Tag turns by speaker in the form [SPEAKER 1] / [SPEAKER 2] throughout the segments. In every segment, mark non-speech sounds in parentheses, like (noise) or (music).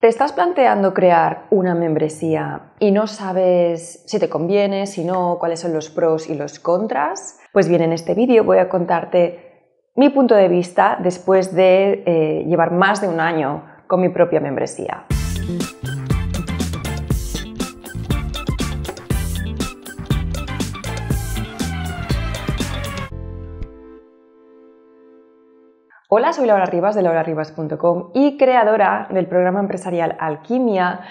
[SPEAKER 1] ¿Te estás planteando crear una membresía y no sabes si te conviene, si no, cuáles son los pros y los contras? Pues bien, en este vídeo voy a contarte mi punto de vista después de eh, llevar más de un año con mi propia membresía. Hola, soy Laura Rivas de LaurarIvas.com y creadora del programa empresarial Alquimia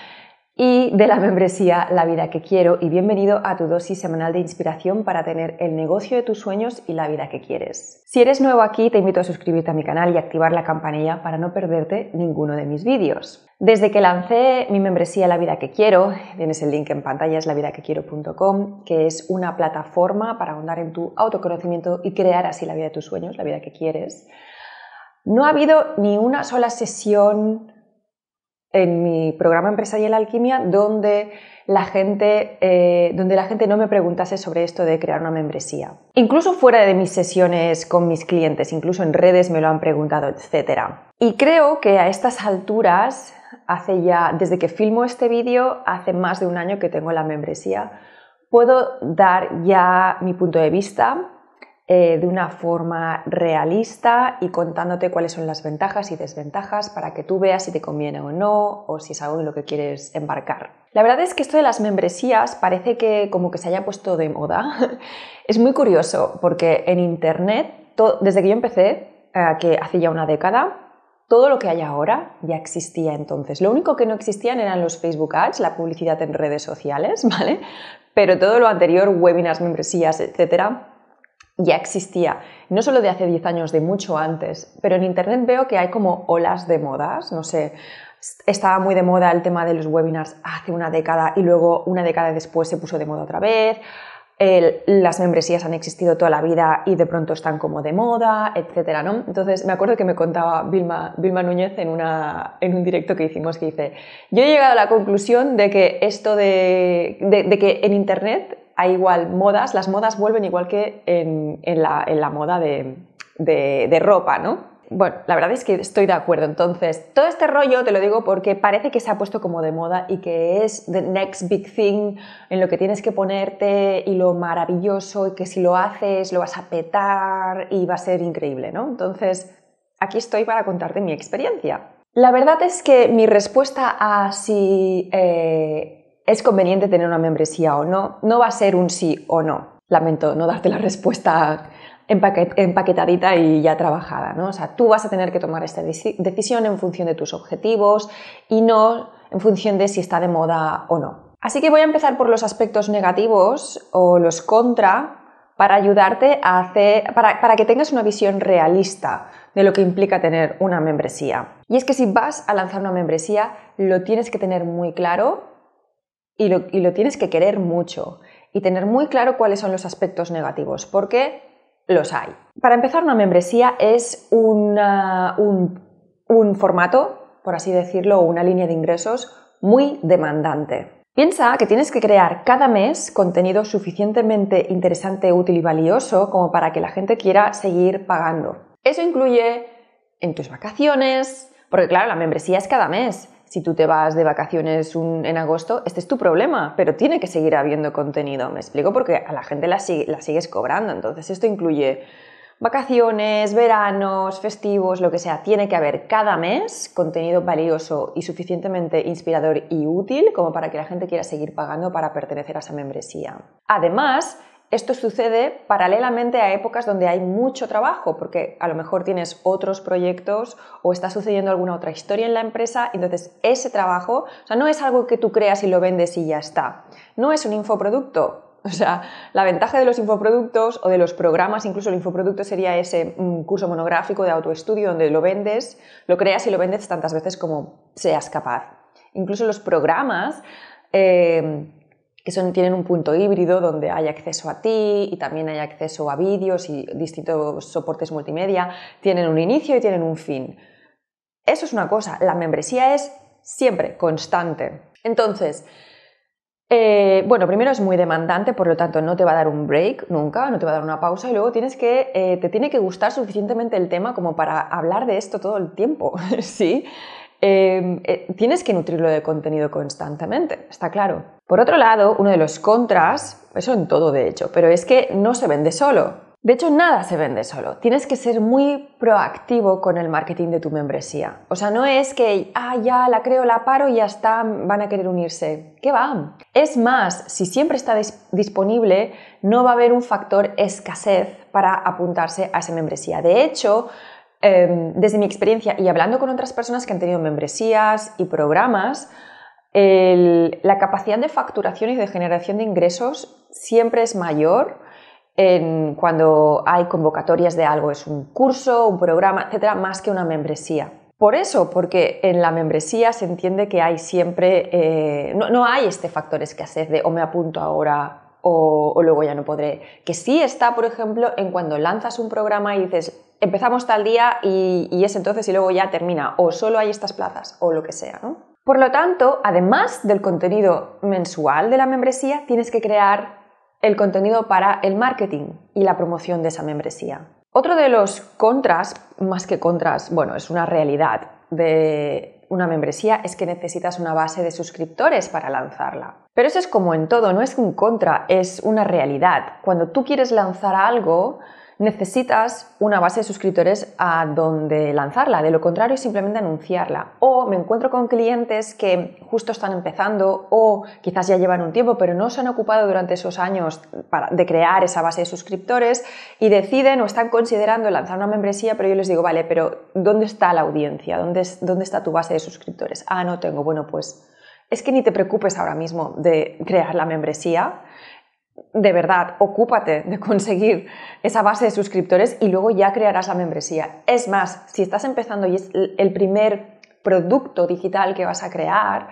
[SPEAKER 1] y de la membresía La vida que quiero y bienvenido a tu dosis semanal de inspiración para tener el negocio de tus sueños y la vida que quieres. Si eres nuevo aquí, te invito a suscribirte a mi canal y activar la campanilla para no perderte ninguno de mis vídeos. Desde que lancé mi membresía La vida que quiero, tienes el link en pantalla, es lavidaquequiero.com, que es una plataforma para ahondar en tu autoconocimiento y crear así la vida de tus sueños, la vida que quieres. No ha habido ni una sola sesión en mi programa Empresarial Alquimia donde la gente, eh, donde la gente no me preguntase sobre esto de crear una membresía. Incluso fuera de mis sesiones con mis clientes, incluso en redes me lo han preguntado, etc. Y creo que a estas alturas, hace ya, desde que filmo este vídeo, hace más de un año que tengo la membresía, puedo dar ya mi punto de vista eh, de una forma realista y contándote cuáles son las ventajas y desventajas para que tú veas si te conviene o no o si es algo de lo que quieres embarcar. La verdad es que esto de las membresías parece que como que se haya puesto de moda. (laughs) es muy curioso porque en Internet, desde que yo empecé, eh, que hace ya una década, todo lo que hay ahora ya existía entonces. Lo único que no existían eran los Facebook Ads, la publicidad en redes sociales, (laughs) ¿vale? Pero todo lo anterior, webinars, membresías, etcétera, ya existía, no solo de hace 10 años, de mucho antes, pero en Internet veo que hay como olas de modas, no sé, estaba muy de moda el tema de los webinars hace una década y luego una década después se puso de moda otra vez, las membresías han existido toda la vida y de pronto están como de moda, etcétera, ¿no? Entonces me acuerdo que me contaba Vilma, Vilma Núñez en, una, en un directo que hicimos que dice, yo he llegado a la conclusión de que esto de que en Internet hay igual modas, las modas vuelven igual que en, la, moda de, ropa, ¿no? bueno, la verdad es que estoy de acuerdo. Entonces, todo este rollo te lo digo porque parece que se ha puesto como de moda y que es the next big thing en lo que tienes que ponerte y lo maravilloso y que si lo haces lo vas a petar y va a ser increíble, ¿no? Entonces, aquí estoy para contarte mi experiencia. La verdad es que mi respuesta a si eh, ¿Es conveniente tener una membresía o no? No va a ser un sí o no. Lamento no darte la respuesta empaquetadita y ya trabajada, ¿no? O sea, tú vas a tener que tomar esta decisión en función de tus objetivos y no en función de si está de moda o no. Así que voy a empezar por los aspectos negativos o los contra para ayudarte a hacer, para, para que tengas una visión realista de lo que implica tener una membresía. Y es que si vas a lanzar una membresía, lo tienes que tener muy claro y lo, tienes que querer mucho y tener muy claro cuáles son los aspectos negativos, porque los hay. Para empezar, una membresía es un, un formato, por así decirlo, una línea de ingresos muy demandante. Piensa que tienes que crear cada mes contenido suficientemente interesante, útil y valioso como para que la gente quiera seguir pagando. Eso incluye en tus vacaciones, porque claro, la membresía es cada mes si tú te vas de vacaciones en agosto, este es tu problema, pero tiene que seguir habiendo contenido, me explico, porque a la gente la, la sigues cobrando. Entonces, esto incluye vacaciones, veranos, festivos, lo que sea. Tiene que haber cada mes contenido valioso y suficientemente inspirador y útil como para que la gente quiera seguir pagando para pertenecer a esa membresía. Además, esto sucede paralelamente a épocas donde hay mucho trabajo, porque a lo mejor tienes otros proyectos o está sucediendo alguna otra historia en la empresa, entonces ese trabajo, no es algo que tú creas y lo vendes y ya está. No es un infoproducto. O sea, la ventaja de los infoproductos o de los programas, incluso el infoproducto sería ese mm, curso monográfico de autoestudio donde lo vendes, lo creas y lo vendes tantas veces como seas capaz. Incluso los programas eh, tienen un punto híbrido donde hay acceso a ti y también hay acceso a vídeos y distintos soportes multimedia, tienen un inicio y tienen un fin. Eso es una cosa, la membresía es siempre constante. Entonces, eh, bueno, primero es muy demandante, por lo tanto no te va a dar un break nunca, no te va a dar una pausa y luego tienes que, eh, te tiene que gustar suficientemente el tema como para hablar de esto todo el tiempo, (laughs) ¿sí? Em, eh, tienes que nutrirlo de contenido constantemente, está claro. Por otro lado, uno de los contras, eso en todo de hecho, pero es que no se vende solo. De hecho, nada se vende solo. Tienes que ser muy proactivo con el marketing de tu membresía. O sea, no es que, ah, ya la creo, la paro y ya está, van a querer unirse. ¿Qué va? Es más, si siempre está disponible, no va a haber un factor escasez para apuntarse a esa membresía. De hecho, Em, desde mi experiencia y hablando con otras personas que han tenido membresías y programas, la capacidad de facturación y de generación de ingresos siempre es mayor cuando hay convocatorias de algo, es un curso, un programa, etcétera, más que una membresía. Por eso, porque en la membresía se entiende que hay siempre, eh, no, no, hay este factor escasez de o me apunto ahora o, luego ya no podré. Que sí está, por ejemplo, en cuando lanzas un programa y dices, empezamos tal día y, y es entonces y luego ya termina, o solo hay estas plazas, o lo que sea, ¿no? Por lo tanto, además del contenido mensual de la membresía, tienes que crear el contenido para el marketing y la promoción de esa membresía. Otro de los contras, más que contras, bueno, es una realidad de una membresía, es que necesitas una base de suscriptores para lanzarla. Pero eso es como en todo, no es un contra, es una realidad. Cuando tú quieres lanzar algo, necesitas una base de suscriptores a donde lanzarla, de lo contrario simplemente anunciarla. O me encuentro con clientes que justo están empezando o quizás ya llevan un tiempo, pero no se han ocupado durante esos años de crear esa base de suscriptores y deciden o están considerando lanzar una membresía, pero yo les digo, vale, pero ¿dónde está la audiencia? ¿Dónde, dónde está tu base de suscriptores? Ah, no tengo, bueno, pues es que ni te preocupes ahora mismo de crear la membresía. De verdad, ocúpate de conseguir esa base de suscriptores y luego ya crearás la membresía. Es más, si estás empezando y es el primer producto digital que vas a crear,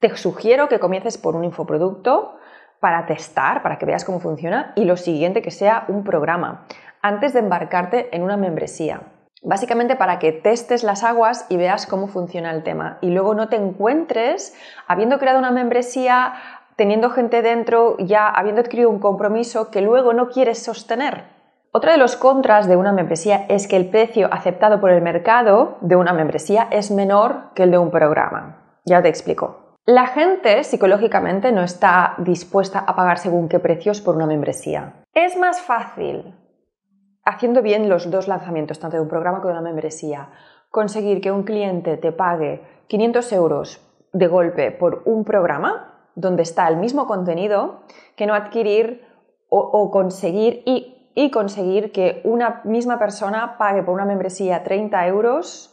[SPEAKER 1] te sugiero que comiences por un infoproducto para testar, para que veas cómo funciona, y lo siguiente que sea un programa, antes de embarcarte en una membresía. Básicamente para que testes las aguas y veas cómo funciona el tema. Y luego no te encuentres habiendo creado una membresía, teniendo gente dentro, ya habiendo adquirido un compromiso que luego no quieres sostener. Otro de los contras de una membresía es que el precio aceptado por el mercado de una membresía es menor que el de un programa. Ya te explico. La gente psicológicamente no está dispuesta a pagar según qué precios por una membresía. Es más fácil haciendo bien los dos lanzamientos, tanto de un programa como de una membresía, conseguir que un cliente te pague 500 euros de golpe por un programa donde está el mismo contenido que no adquirir o, conseguir y, conseguir que una misma persona pague por una membresía 30 euros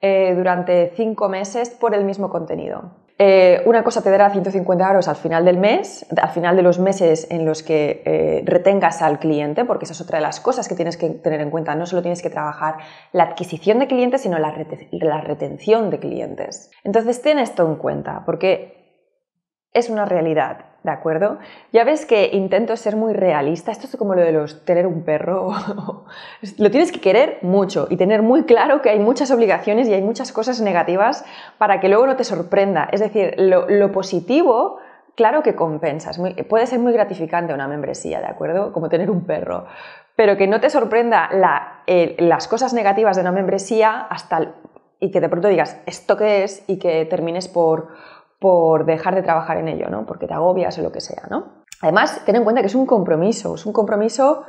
[SPEAKER 1] eh, durante 5 meses por el mismo contenido. Eh, una cosa te dará 150 euros al final del mes, al final de los meses en los que eh, retengas al cliente, porque esa es otra de las cosas que tienes que tener en cuenta. No solo tienes que trabajar la adquisición de clientes, sino la, la retención de clientes. Entonces, ten esto en cuenta, porque es una realidad, ¿de acuerdo? Ya ves que intento ser muy realista. Esto es como lo de los tener un perro. (laughs) lo tienes que querer mucho y tener muy claro que hay muchas obligaciones y hay muchas cosas negativas para que luego no te sorprenda. Es decir, lo, positivo claro que compensas. puede ser muy gratificante una membresía, ¿de acuerdo? Como tener un perro. Pero que no te sorprenda eh, las cosas negativas de una membresía hasta y que de pronto digas, ¿esto qué es? y que termines por por dejar de trabajar en ello, ¿no? Porque te agobias o lo que sea, ¿no? Además, ten en cuenta que es un compromiso, es un compromiso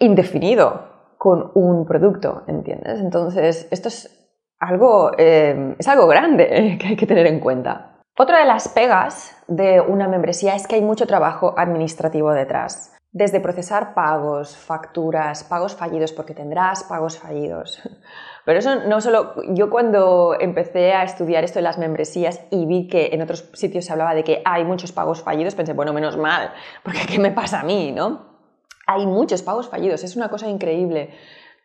[SPEAKER 1] indefinido con un producto, ¿entiendes? Entonces, esto es algo, em, es algo grande (laughs) que hay que tener en cuenta. Otra de las pegas de una membresía es que hay mucho trabajo administrativo detrás. Desde procesar pagos, facturas, pagos fallidos, porque tendrás pagos fallidos. Pero eso no solo, yo cuando empecé a estudiar esto de las membresías y vi que en otros sitios se hablaba de que hay muchos pagos fallidos, pensé, bueno, menos mal, porque ¿qué me pasa a mí, no? Hay muchos pagos fallidos, es una cosa increíble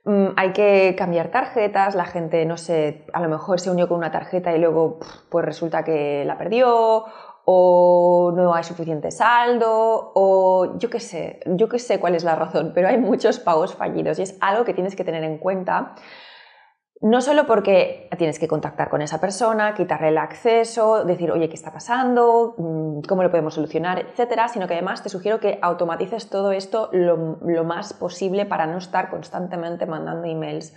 [SPEAKER 1] mm, hay que cambiar tarjetas, la gente, no sé, a lo mejor se unió con una tarjeta y luego pues resulta que la perdió o no hay suficiente saldo o yo qué sé, yo qué sé cuál es la razón, pero hay muchos pagos fallidos y es algo que tienes que tener en cuenta no solo porque tienes que contactar con esa persona, quitarle el acceso, decir, oye, ¿qué está pasando? Mm, ¿Cómo lo podemos solucionar? Etcétera, sino que además te sugiero que automatices todo esto lo, más posible para no estar constantemente mandando emails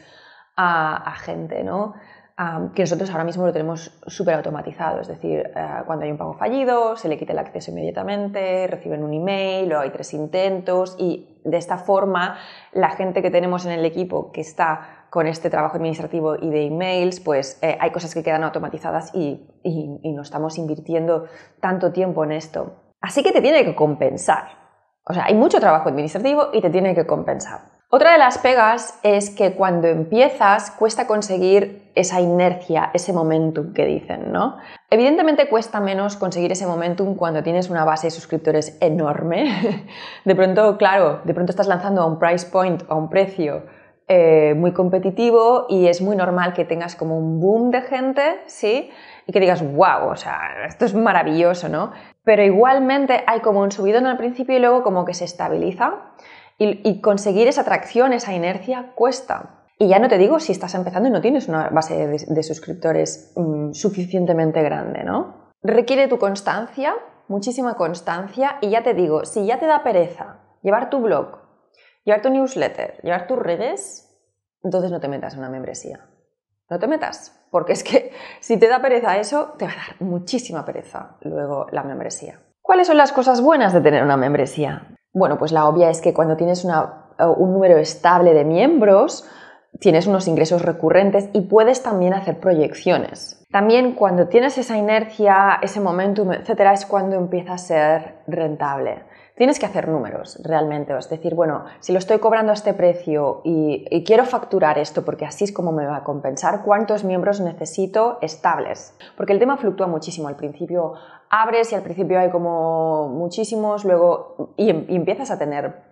[SPEAKER 1] a, a gente, ¿no? Ah, que nosotros ahora mismo lo tenemos súper automatizado, es decir, ah, cuando hay un pago fallido, se le quita el acceso inmediatamente, reciben un email, luego hay tres intentos y de esta forma la gente que tenemos en el equipo que está con este trabajo administrativo y de emails, pues eh, hay cosas que quedan automatizadas y, y, no estamos invirtiendo tanto tiempo en esto. Así que te tiene que compensar. O sea, hay mucho trabajo administrativo y te tiene que compensar. Otra de las pegas es que cuando empiezas cuesta conseguir esa inercia, ese momentum que dicen, ¿no? Evidentemente cuesta menos conseguir ese momentum cuando tienes una base de suscriptores enorme. (laughs) De pronto, claro, de pronto estás lanzando a un price point, a un precio eh, muy competitivo y es muy normal que tengas como un boom de gente, ¿sí? Y que digas, wow, o sea, esto es maravilloso, ¿no? Pero igualmente hay como un subidón al principio y luego como que se estabiliza y, conseguir esa atracción, esa inercia, cuesta. Y ya no te digo si estás empezando y no tienes una base de, suscriptores mm, suficientemente grande, ¿no? Requiere tu constancia, muchísima constancia, y ya te digo, si ya te da pereza llevar tu blog llevar tu newsletter, llevar tus redes, entonces no te metas en una membresía. No te metas, porque es que (laughs) si te da pereza eso, te va a dar muchísima pereza luego la membresía. ¿Cuáles son las cosas buenas de tener una membresía? Bueno, pues la obvia es que cuando tienes eh, un número estable de miembros, tienes unos ingresos recurrentes y puedes también hacer proyecciones. También cuando tienes esa inercia, ese momentum, etc., es cuando empieza a ser rentable tienes que hacer números realmente. Es decir, bueno, si lo estoy cobrando a este precio y, quiero facturar esto porque así es como me va a compensar, ¿cuántos miembros necesito estables? Porque el tema fluctúa muchísimo. Al principio abres y al principio hay como muchísimos, luego y, em, empiezas a tener...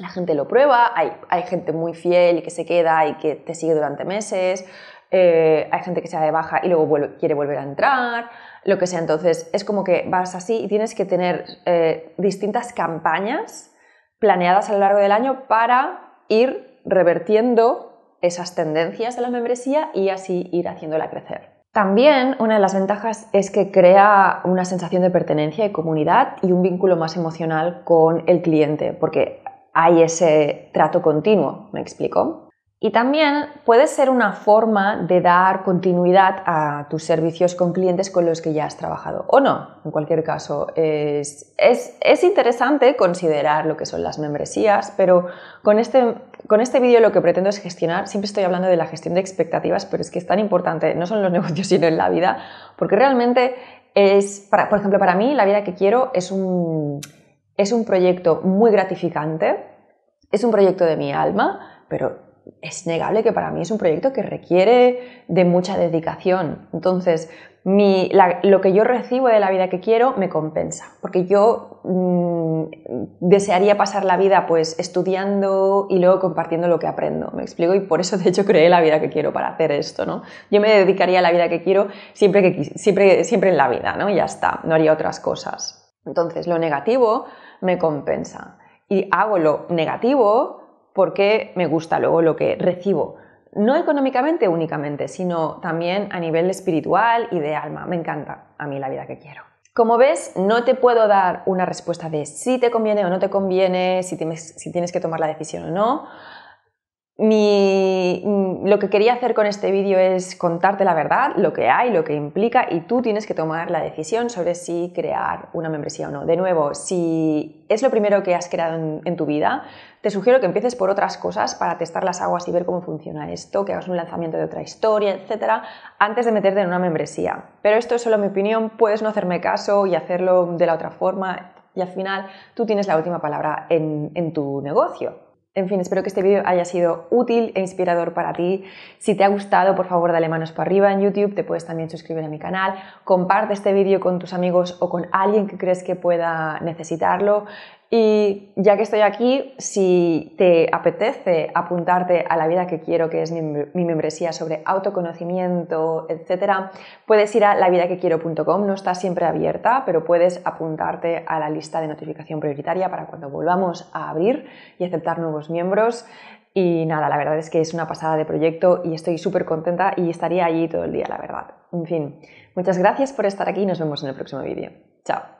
[SPEAKER 1] La gente lo prueba, hay, hay gente muy fiel y que se queda y que te sigue durante meses, eh, hay gente que se da de baja y luego quiere volver a entrar, lo que sea. Entonces, es como que vas así y tienes que tener eh, distintas campañas planeadas a lo largo del año para ir revertiendo esas tendencias de la membresía y así ir haciéndola crecer. También una de las ventajas es que crea una sensación de pertenencia y comunidad y un vínculo más emocional con el cliente, porque hay ese trato continuo, ¿me explico? Y también puede ser una forma de dar continuidad a tus servicios con clientes con los que ya has trabajado o no. En cualquier caso, es, interesante considerar lo que son las membresías, pero con este, con este vídeo lo que pretendo es gestionar, siempre estoy hablando de la gestión de expectativas, pero es que es tan importante, no son los (laughs) negocios, sino en la vida, porque realmente es, por ejemplo, para mí la vida que quiero es un, es un proyecto muy gratificante, es un proyecto de mi alma, pero es negable que para mí es un proyecto que requiere de mucha dedicación. Entonces, lo que yo recibo de la vida que quiero me compensa, porque yo mm, desearía pasar la vida pues estudiando y luego compartiendo lo que aprendo, me explico, y por eso de hecho creé la vida que quiero para hacer esto, ¿no? Yo me dedicaría a la vida que quiero siempre, que, siempre, en la vida, ¿no? ya está, no haría otras cosas. Entonces, lo negativo me compensa y hago lo negativo porque me gusta luego lo que recibo. No económicamente únicamente, sino también a nivel espiritual y de alma. Me encanta a mí la vida que quiero. Como ves, no te puedo dar una respuesta de si te conviene o no te conviene, si tienes, si tienes que tomar la decisión o no lo que quería hacer con este vídeo es contarte la verdad, lo que hay, lo que implica y tú tienes que tomar la decisión sobre si crear una membresía o no. De nuevo, si es lo primero que has creado en, tu vida, te sugiero que empieces por otras cosas para testar las aguas y ver cómo funciona esto, que hagas un lanzamiento de otra historia, etcétera, antes de meterte en una membresía. Pero esto es solo mi opinión, puedes no hacerme caso y hacerlo de la otra forma y al final tú tienes la última palabra en tu negocio. En fin, espero que este vídeo haya sido útil e inspirador para ti. Si te ha gustado, por favor, dale manos para arriba en YouTube, te puedes también suscribir a mi canal, comparte este vídeo con tus amigos o con alguien que crees que pueda necesitarlo. Y ya que estoy aquí, si te apetece apuntarte a la vida que quiero, que es mi, membresía sobre autoconocimiento, etc., puedes ir a lavidaquequiero.com. No está siempre abierta, pero puedes apuntarte a la lista de notificación prioritaria para cuando volvamos a abrir y aceptar nuevos miembros. Y nada, la verdad es que es una pasada de proyecto y estoy súper contenta y estaría allí todo el día, la verdad. En fin, muchas gracias por estar aquí y nos vemos en el próximo vídeo. Chao.